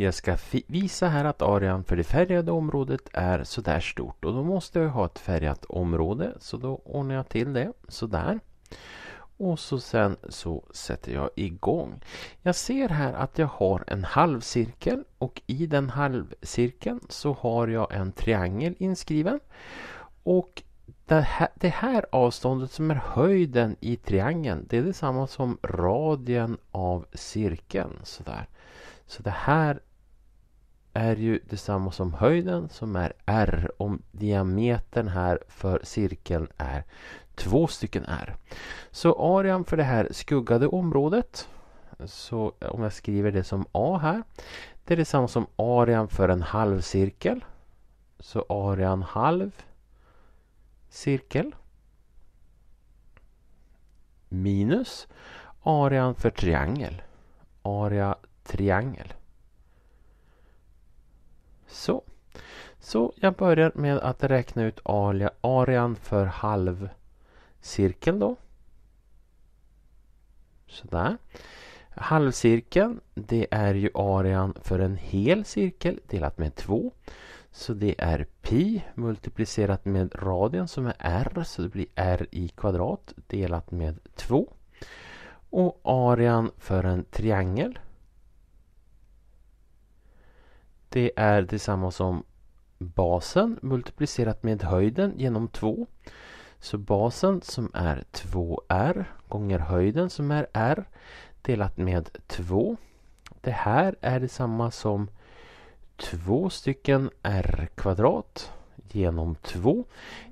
Jag ska visa här att arean för det färgade området är sådär stort och då måste jag ha ett färgat område så då ordnar jag till det sådär. Och så sen så sätter jag igång. Jag ser här att jag har en halvcirkel och i den halvcirkeln så har jag en triangel inskriven. Och det här, det här, avståndet som är höjden i triangeln det är detsamma som radien av cirkeln. Sådär. Så det här är ju detsamma som höjden som är r om diametern här för cirkeln är två stycken r. Så arean för det här skuggade området, så om jag skriver det som a här, det är detsamma som arean för en halv cirkel. Så arean halv cirkel minus arean för triangel. Area triangel. Så. Så jag börjar med att räkna ut arean för halvcirkeln då. Sådär. Halvcirkeln, det är ju arean för en hel cirkel delat med 2. Så det är pi multiplicerat med radien som är r, så det blir r i kvadrat delat med 2. Och arean för en triangel det är detsamma som basen multiplicerat med höjden genom 2. Så basen som är 2r gånger höjden som är r delat med 2. Det här är detsamma som 2 stycken r kvadrat genom 2.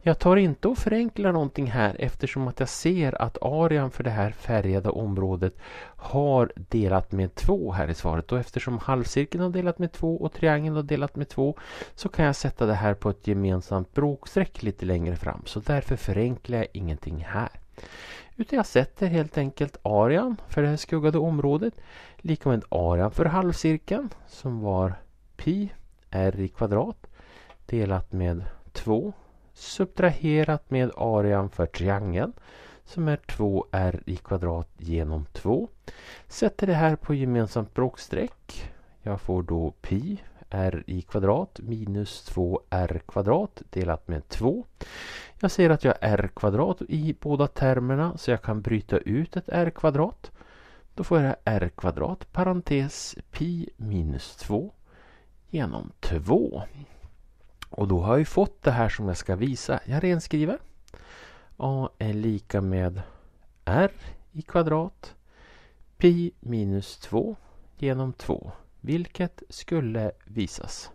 Jag tar inte och förenklar någonting här eftersom att jag ser att arean för det här färgade området har delat med 2 här i svaret och eftersom halvcirkeln har delat med 2 och triangeln har delat med 2 så kan jag sätta det här på ett gemensamt bråkstreck lite längre fram så därför förenklar jag ingenting här. Utan jag sätter helt enkelt arean för det här skuggade området lika med arean för halvcirkeln som var pi r i kvadrat delat med 2 subtraherat med arean för triangeln som är 2r i kvadrat genom 2. Sätter det här på gemensamt bråkstreck. Jag får då pi r i kvadrat minus 2r kvadrat delat med 2. Jag ser att jag har r kvadrat i båda termerna så jag kan bryta ut ett r kvadrat. Då får jag r kvadrat parentes pi minus 2 genom 2. Och då har jag ju fått det här som jag ska visa. Jag renskriver. A är lika med R i kvadrat. Pi minus 2 genom 2. Vilket skulle visas.